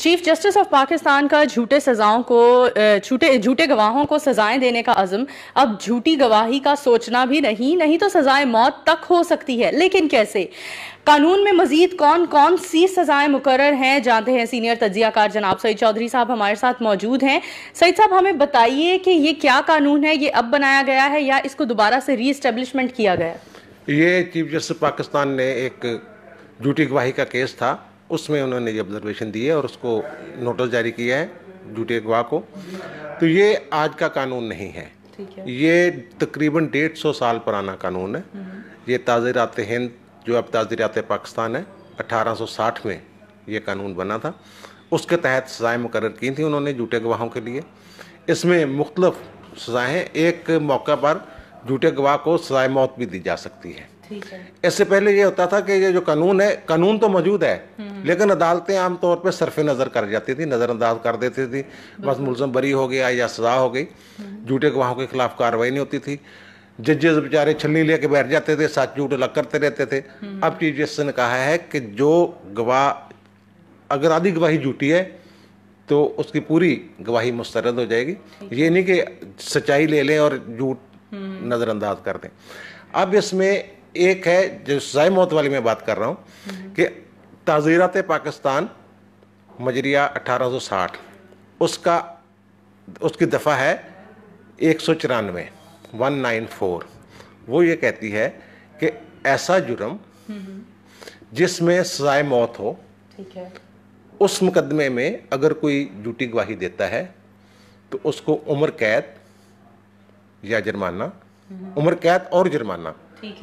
Chief justice of Pakistan का झूठे सजाओं को झूठे झूठे गवाहों को सजाएं देने का अज़म अब झूठी गवाही का सोचना भी नहीं नहीं तो सजाएं मौत तक हो सकती है लेकिन कैसे कानून में मजीद कौन कौन सी सजाएं मुकर हैं जानते हैं सीनियर तजियाकार जनाब सईद चौधरी साहब हमारे साथ मौजूद हैं सईद साहब हमें बताइए कि ये क्या कानून है ये अब बनाया गया है या इसको दोबारा से री किया गया ये चीफ जस्टिस पाकिस्तान ने एक झूठी गवाही का केस था उसमें उन्होंने ये ऑब्जर्वेशन दी है और उसको नोटिस जारी किया है जूटे अगवा को तो ये आज का कानून नहीं है, है। ये तकरीबन डेढ़ सौ साल पुराना कानून है हम्म। ये ताज़रात हिंद जो अब ताज़रात पाकिस्तान है 1860 में ये कानून बना था उसके तहत सज़ाएँ मुकर की थी उन्होंने जूटे गवाहों के लिए इसमें मुख्तलफ सज़ाएँ एक मौके पर झूठे गवाह को सजाए मौत भी दी जा सकती है इससे पहले ये होता था कि ये जो कानून है कानून तो मौजूद है हम्म। लेकिन अदालतें आमतौर पर सरफे नज़र कर जाती थी नज़रअंदाज कर देती थी बस मुलजम बरी हो गया या सजा हो गई हम्म। झूठे गवाहों के खिलाफ कार्रवाई नहीं होती थी जजेज बेचारे छलनी लेके बैठ जाते थे सच झूठ अलग करते रहते थे हम्म। अब चीफ जस्टिस ने कहा है कि जो गवाह अगर आधी गवाही झूठी है तो उसकी पूरी गवाही मुस्तरद हो जाएगी ये नहीं कि सच्चाई ले लें और झूठ नज़रअंदाज कर दें अब इसमें एक है जो जय मौत वाली मैं बात कर रहा हूँ कि ताज़ीरत पाकिस्तान मजरिया 1860 उसका उसकी दफ़ा है एक सौ चौरानवे वन नाइन फोर वो ये कहती है कि ऐसा जुर्म जिसमें सजाए मौत हो ठीक है उस मुकदमे में अगर कोई झूठी गवाही देता है तो उसको उम्र कैद या जुर्माना हम्म। उम्र कैद और जुर्माना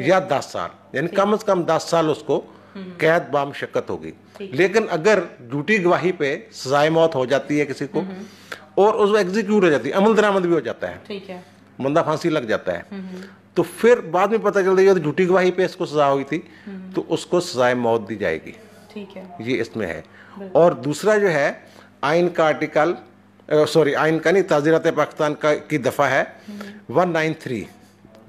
या दस साल यानी कम से कम दस साल उसको हम्म। कैद बाम शक्कत होगी लेकिन अगर झूठी गवाही पे सजाए मौत हो जाती है किसी को हम्म। और उसको एग्जीक्यूट हो जाती है अमल दरामद भी हो जाता है बंदा फांसी लग जाता है तो फिर बाद में पता चलता है झूठी गवाही पे इसको सजा हुई थी तो उसको सजाए मौत दी जाएगी ठीक है ये इसमें है और दूसरा जो है आइन का आर्टिकल सॉरी आइन का नहीं ताजीरत पाकिस्तान का की दफ़ा है वन नाइन थ्री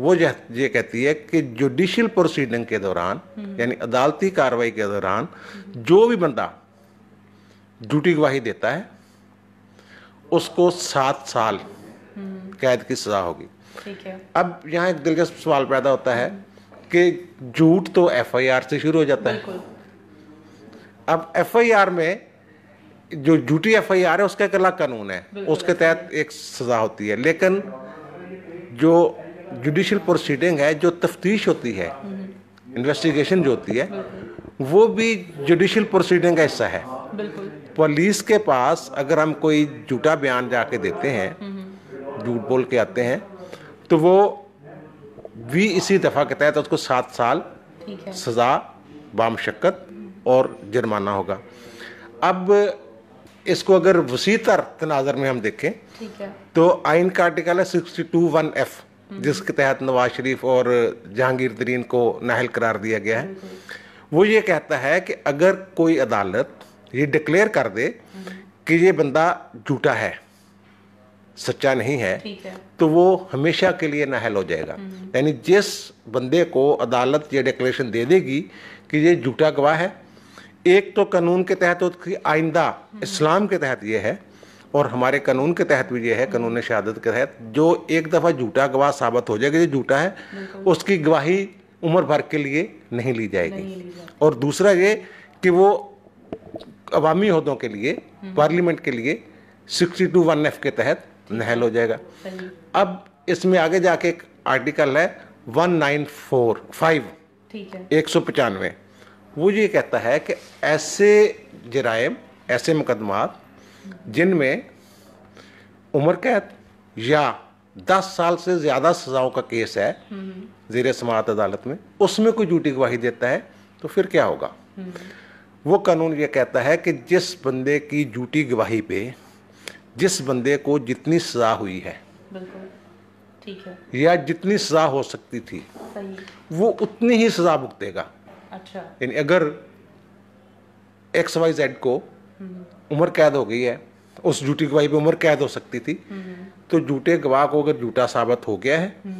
वो ये कहती है कि जुडिशियल प्रोसीडिंग के दौरान हम्म। यानी अदालती कार्रवाई के दौरान जो भी बंदा झूठी गवाही देता है उसको सात साल हम्म। कैद की सजा होगी अब यहाँ एक दिलचस्प सवाल पैदा होता है हम्म। कि झूठ तो एफआईआर से शुरू हो जाता है अब एफआईआर में जो झूठी एफआईआर है उसका एक अलग कानून है उसके तहत एक सजा होती है लेकिन जो जुडिशल प्रोसीडिंग है जो तफ्तीश होती है इन्वेस्टिगेशन जो होती है वो भी जुडिशल प्रोसीडिंग का हिस्सा है पुलिस के पास अगर हम कोई झूठा बयान जाके देते हैं झूठ बोल के आते हैं तो वो भी इसी दफ़ा के तहत तो उसको सात साल सज़ा बामशक्कत और जुर्माना होगा अब इसको अगर वसी तर तनाजर में हम देखें तो आइन का आर्टिकल है सिक्सटी टू वन एफ़ जिसके तहत नवाज शरीफ और जहांगीर तरीन को नाहल करार दिया गया है वो ये कहता है कि अगर कोई अदालत ये डिक्लेयर कर दे कि ये बंदा झूठा है सच्चा नहीं है, है तो वो हमेशा के लिए नाहल हो जाएगा हम्म। यानी जिस बंदे को अदालत ये डिक्लेरेशन दे देगी कि ये झूठा गवाह है एक तो कानून के तहत उसकी आइंदा हम्म। इस्लाम के तहत ये है और हमारे कानून के तहत भी ये है कानून शहादत के तहत जो एक दफ़ा झूठा गवाह साबित हो जाएगा जो झूठा है उसकी गवाही उम्र भर के लिए नहीं ली जाएगी और दूसरा ये कि वो अवामी अहदों के लिए हम्म। पार्लियामेंट के लिए सिक्सटी टू वन एफ के तहत नहल हो जाएगा अब इसमें आगे जाके एक आर्टिकल है वन नाइन फोर फाइव एक सौ पचानवे वो ये कहता है कि ऐसे जराइम ऐसे मुकदमात जिनमें उम्र कैद या दस साल से ज़्यादा सजाओं का केस है जीरे समात अदालत में उसमें कोई झूठी गवाही देता है तो फिर क्या होगा वो कानून ये कहता है कि जिस बंदे की झूठी गवाही पे जिस बंदे को जितनी सजा हुई है ठीक है या जितनी सजा हो सकती थी वो उतनी ही सजा भुगतेगा अच्छा अगर एक्स वाई जेड को हम्म। उम्र कैद हो गई है उस झूठी गवाही पे उम्र कैद हो सकती थी तो झूठे गवाह को अगर झूठा साबित हो गया है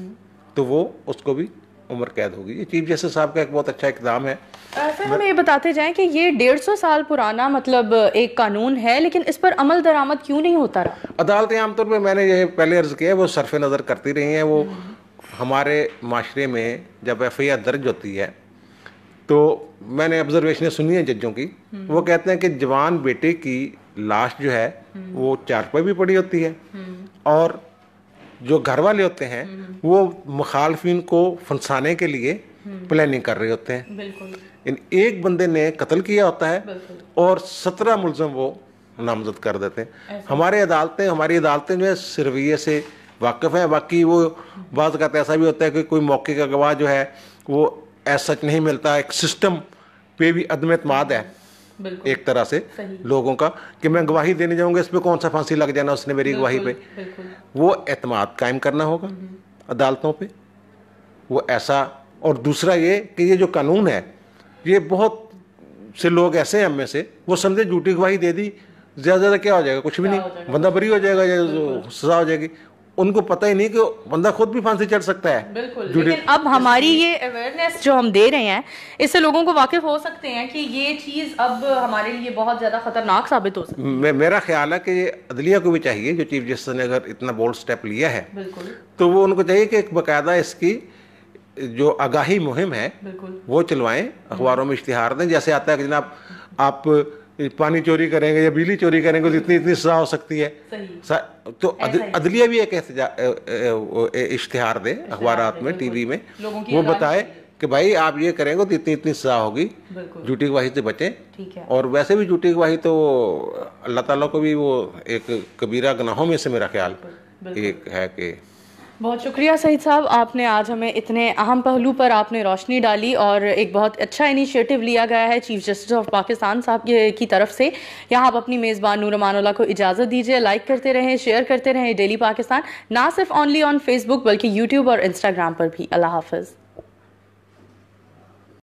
तो वो उसको भी उम्र कैद होगी ये चीफ जस्टिस साहब का एक बहुत अच्छा इकदाम है सर हमें ये बताते जाएं कि ये डेढ़ सौ साल पुराना मतलब एक कानून है लेकिन इस पर अमल दरामद क्यों नहीं होता रहा अदालतें आमतौर पर मैंने ये पहले अर्ज किया है वो सरफे नज़र करती रही हैं वो हमारे माशरे में जब एफ दर्ज होती है तो मैंने ऑब्जर्वेशनें सुनी हैं जजों की हम्म। वो कहते हैं कि जवान बेटे की लाश जो है हम्म। वो चारपाई भी पड़ी होती है हम्म। और जो घर वाले होते हैं वो मुखालफिन को फंसाने के लिए प्लानिंग कर रहे होते हैं इन एक बंदे ने कत्ल किया होता है और सत्रह मुलजम वो नामजद कर देते हैं हमारे अदालतें हमारी अदालतें जो है सरवैये से वाकिफ़ हैं बाकी वो बात कहते ऐसा भी होता है कि कोई मौके का गवाह जो है वो ऐसा नहीं मिलता एक सिस्टम पे भी अदम अतमाद है एक तरह से लोगों का कि मैं गवाही देने जाऊंगा इसमें कौन सा फांसी लग जाना उसने मेरी गवाही पे वो अतमाद कायम करना होगा हम्म, हम्म। अदालतों पे वो ऐसा और दूसरा ये कि ये जो कानून है ये बहुत से लोग ऐसे हैं हमें से वो समझे झूठी गवाही दे दी ज़्यादा ज़्यादा क्या हो जाएगा कुछ भी नहीं बंदा बरी हो जाएगा या सजा हो जाएगी उनको पता ही नहीं कि बंदा खुद भी फांसी चढ़ सकता है बिल्कुल लेकिन अब हमारी ये अवेयरनेस जो हम दे रहे हैं इससे लोगों को वाकिफ हो सकते हैं कि ये चीज़ अब हमारे लिए बहुत ज़्यादा खतरनाक साबित हो सकती है मेरा ख्याल है कि अदलिया को भी चाहिए जो चीफ जस्टिस ने अगर इतना बोल्ड स्टेप लिया है तो वो उनको चाहिए कि एक बाकायदा इसकी जो आगाही मुहिम है वो चलवाएं अखबारों में इश्तिहार दें जैसे आता है कि जनाब आप पानी चोरी करेंगे या बिजली चोरी करेंगे तो इतनी इतनी सजा हो सकती है तो अद, अदलिया भी एक इश्तहार दे अखबार में टीवी में वो बताए कि भाई आप ये करेंगे तो इतनी इतनी सजा होगी झूठी गवाही से बचें और वैसे भी झूठी गवाही तो अल्लाह ताला को भी वो एक कबीरा गनाहों में से मेरा ख्याल एक है कि बहुत शुक्रिया सईद साहब आपने आज हमें इतने अहम पहलू पर आपने रोशनी डाली और एक बहुत अच्छा इनिशिएटिव लिया गया है चीफ जस्टिस ऑफ पाकिस्तान साहब की तरफ से यहाँ आप अपनी मेज़बान मानोला को इजाज़त दीजिए लाइक करते रहें शेयर करते रहें डेली पाकिस्तान ना सिर्फ ऑनली ऑन फेसबुक बल्कि यूट्यूब और इंस्टाग्राम पर भी अल्लाह हाफ़